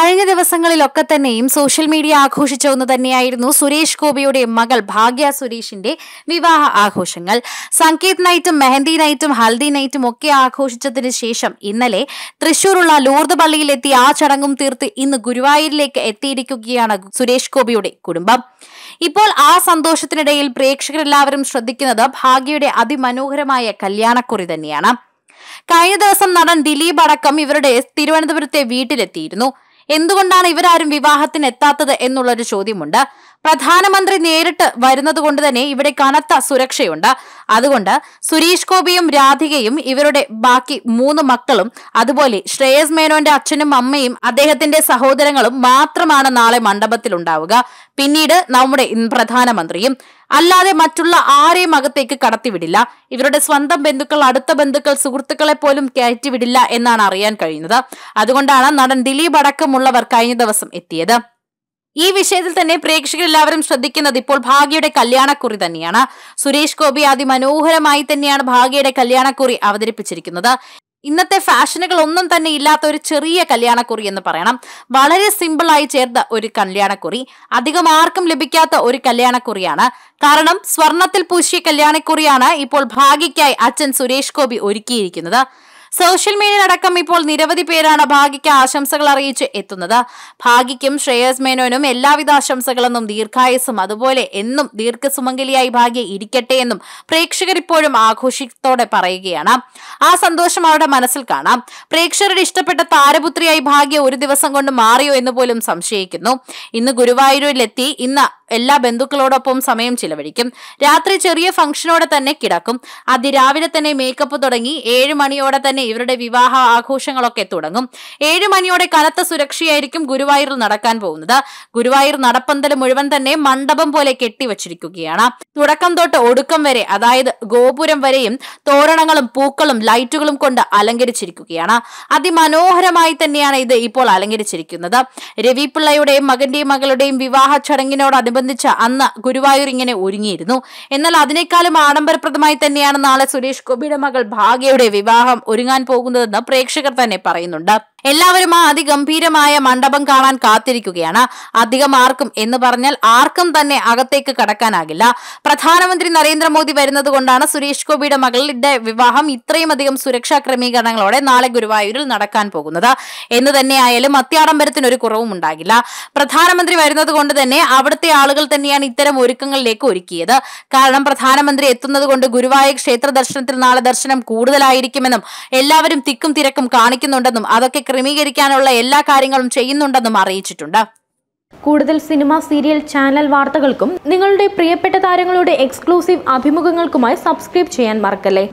കഴിഞ്ഞ ദിവസങ്ങളിലൊക്കെ തന്നെയും സോഷ്യൽ മീഡിയ ആഘോഷിച്ച ഒന്ന് തന്നെയായിരുന്നു സുരേഷ് ഗോപിയുടെ മകൾ ഭാഗ്യ സുരേഷിന്റെ വിവാഹ ആഘോഷങ്ങൾ സംഗീത് നൈറ്റും മെഹന്തി നൈറ്റും ഹൽദി നൈറ്റും ഒക്കെ ആഘോഷിച്ചതിന് ശേഷം ഇന്നലെ തൃശൂരുള്ള ലൂർദ് പള്ളിയിലെത്തി ആ ചടങ്ങും തീർത്ത് ഇന്ന് ഗുരുവായൂരിലേക്ക് എത്തിയിരിക്കുകയാണ് സുരേഷ് ഗോപിയുടെ കുടുംബം ഇപ്പോൾ ആ സന്തോഷത്തിനിടയിൽ പ്രേക്ഷകരെല്ലാവരും ശ്രദ്ധിക്കുന്നത് ഭാഗ്യയുടെ അതിമനോഹരമായ കല്യാണക്കുറി തന്നെയാണ് കഴിഞ്ഞ ദിവസം നടൻ ദിലീപ് അടക്കം ഇവരുടെ തിരുവനന്തപുരത്തെ വീട്ടിലെത്തിയിരുന്നു എന്തുകൊണ്ടാണ് ഇവരാരും വിവാഹത്തിന് എത്താത്തത് എന്നുള്ളൊരു ചോദ്യമുണ്ട് പ്രധാനമന്ത്രി നേരിട്ട് വരുന്നത് കൊണ്ട് തന്നെ ഇവിടെ കനത്ത സുരക്ഷയുണ്ട് അതുകൊണ്ട് സുരേഷ് ഗോപിയും രാധികയും ഇവരുടെ ബാക്കി മൂന്ന് മക്കളും അതുപോലെ ശ്രേയസ് മേനോന്റെ അച്ഛനും അമ്മയും അദ്ദേഹത്തിന്റെ സഹോദരങ്ങളും മാത്രമാണ് നാളെ മണ്ഡപത്തിൽ ഉണ്ടാവുക പിന്നീട് നമ്മുടെ പ്രധാനമന്ത്രിയും അല്ലാതെ മറ്റുള്ള ആരെയും അകത്തേക്ക് കടത്തിവിടില്ല ഇവരുടെ സ്വന്തം ബന്ധുക്കൾ അടുത്ത ബന്ധുക്കൾ സുഹൃത്തുക്കളെ പോലും കയറ്റിവിടില്ല എന്നാണ് അറിയാൻ കഴിയുന്നത് അതുകൊണ്ടാണ് നടൻ ദിലീപ് അടക്കമുള്ളവർ കഴിഞ്ഞ ദിവസം എത്തിയത് ഈ വിഷയത്തിൽ തന്നെ പ്രേക്ഷകർ എല്ലാവരും ശ്രദ്ധിക്കുന്നത് ഇപ്പോൾ ഭാഗ്യയുടെ കല്യാണക്കുറി തന്നെയാണ് സുരേഷ് ഗോപി അതിമനോഹരമായി തന്നെയാണ് ഭാഗ്യയുടെ കല്യാണക്കുറി അവതരിപ്പിച്ചിരിക്കുന്നത് ഇന്നത്തെ ഫാഷനുകൾ ഒന്നും തന്നെ ഇല്ലാത്ത ഒരു ചെറിയ കല്യാണക്കുറി എന്ന് പറയണം വളരെ സിമ്പിളായി ചേർത്ത ഒരു കല്യാണക്കുറി അധികം ആർക്കും ലഭിക്കാത്ത ഒരു കല്യാണക്കുറിയാണ് കാരണം സ്വർണത്തിൽ പൂശിയ കല്യാണക്കുറിയാണ് ഇപ്പോൾ ഭാഗ്യയ്ക്കായി അച്ഛൻ സുരേഷ് ഗോപി ഒരുക്കിയിരിക്കുന്നത് സോഷ്യൽ മീഡിയയിൽ അടക്കം ഇപ്പോൾ നിരവധി പേരാണ് ഭാഗ്യയ്ക്ക് ആശംസകൾ അറിയിച്ച് എത്തുന്നത് ഭാഗ്യയ്ക്കും ശ്രേയസ് മേനോനും എല്ലാവിധ ആശംസകളെന്നും ദീർഘായുസും അതുപോലെ എന്നും ദീർഘസുമംഗലിയായി ഭാഗ്യ ഇരിക്കട്ടെ എന്നും പ്രേക്ഷകർ ഇപ്പോഴും ആഘോഷത്തോടെ പറയുകയാണ് ആ സന്തോഷം അവരുടെ മനസ്സിൽ കാണാം പ്രേക്ഷകരുടെ ഇഷ്ടപ്പെട്ട താരപുത്രിയായി ഭാഗ്യ ഒരു ദിവസം കൊണ്ട് മാറിയോ എന്ന് പോലും സംശയിക്കുന്നു ഇന്ന് ഗുരുവായൂരിലെത്തി ഇന്ന് എല്ലാ ബന്ധുക്കളോടൊപ്പം സമയം ചിലവഴിക്കും രാത്രി ചെറിയ ഫംഗ്ഷനോടെ തന്നെ കിടക്കും അതിരാവിലെ തന്നെ മേക്കപ്പ് തുടങ്ങി ഏഴ് മണിയോടെ തന്നെ തന്നെ ഇവരുടെ വിവാഹ ആഘോഷങ്ങളൊക്കെ തുടങ്ങും ഏഴ് മണിയോടെ കനത്ത സുരക്ഷയായിരിക്കും ഗുരുവായൂരിൽ നടക്കാൻ പോകുന്നത് ഗുരുവായൂർ നടപ്പന്തൽ മുഴുവൻ തന്നെ മണ്ഡപം പോലെ കെട്ടിവച്ചിരിക്കുകയാണ് തുടക്കം തൊട്ട് ഒടുക്കം വരെ അതായത് ഗോപുരം വരെയും തോരണങ്ങളും പൂക്കളും ലൈറ്റുകളും കൊണ്ട് അലങ്കരിച്ചിരിക്കുകയാണ് അതിമനോഹരമായി തന്നെയാണ് ഇത് ഇപ്പോൾ അലങ്കരിച്ചിരിക്കുന്നത് രവി പിള്ളയുടെയും മകന്റെയും മകളുടെയും വിവാഹ ചടങ്ങിനോടനുബന്ധിച്ച് അന്ന് ഗുരുവായൂർ ഇങ്ങനെ ഒരുങ്ങിയിരുന്നു എന്നാൽ അതിനേക്കാളും ആഡംബരപ്രദമായി തന്നെയാണ് നാളെ സുരേഷ് ഗോപിയുടെ മകൾ ഭാഗ്യയുടെ വിവാഹം ഒരുങ്ങുന്നത് ഒരുങ്ങാൻ പോകുന്നതെന്ന് പ്രേക്ഷകർ തന്നെ പറയുന്നുണ്ട് എല്ലാവരും ആ അതിഗംഭീരമായ മണ്ഡപം കാണാൻ കാത്തിരിക്കുകയാണ് അധികം ആർക്കും എന്ന് പറഞ്ഞാൽ ആർക്കും തന്നെ അകത്തേക്ക് കടക്കാനാകില്ല പ്രധാനമന്ത്രി നരേന്ദ്രമോദി വരുന്നത് കൊണ്ടാണ് സുരേഷ് ഗോപിയുടെ മകളുടെ വിവാഹം ഇത്രയും അധികം സുരക്ഷാ ക്രമീകരണങ്ങളോടെ നാളെ ഗുരുവായൂരിൽ നടക്കാൻ പോകുന്നത് എന്ന് തന്നെയായാലും അത്യാഡംബരത്തിന് ഒരു കുറവും ഉണ്ടാകില്ല പ്രധാനമന്ത്രി വരുന്നത് കൊണ്ട് തന്നെ അവിടുത്തെ ആളുകൾ തന്നെയാണ് ഇത്തരം ഒരുക്കങ്ങളിലേക്ക് ഒരുക്കിയത് കാരണം പ്രധാനമന്ത്രി എത്തുന്നത് കൊണ്ട് ഗുരുവായൂർ ക്ഷേത്ര ദർശനത്തിൽ നാളെ ദർശനം കൂടുതലായിരിക്കുമെന്നും എല്ലാവരും തിക്കും തിരക്കും കാണിക്കുന്നുണ്ടെന്നും അതൊക്കെ ക്രമീകരിക്കാനുള്ള എല്ലാ കാര്യങ്ങളും ചെയ്യുന്നുണ്ടെന്നും അറിയിച്ചിട്ടുണ്ട് കൂടുതൽ സിനിമ സീരിയൽ ചാനൽ വാർത്തകൾക്കും നിങ്ങളുടെ പ്രിയപ്പെട്ട താരങ്ങളുടെ എക്സ്ക്ലൂസീവ് അഭിമുഖങ്ങൾക്കുമായി സബ്സ്ക്രൈബ് ചെയ്യാൻ മറക്കല്ലേ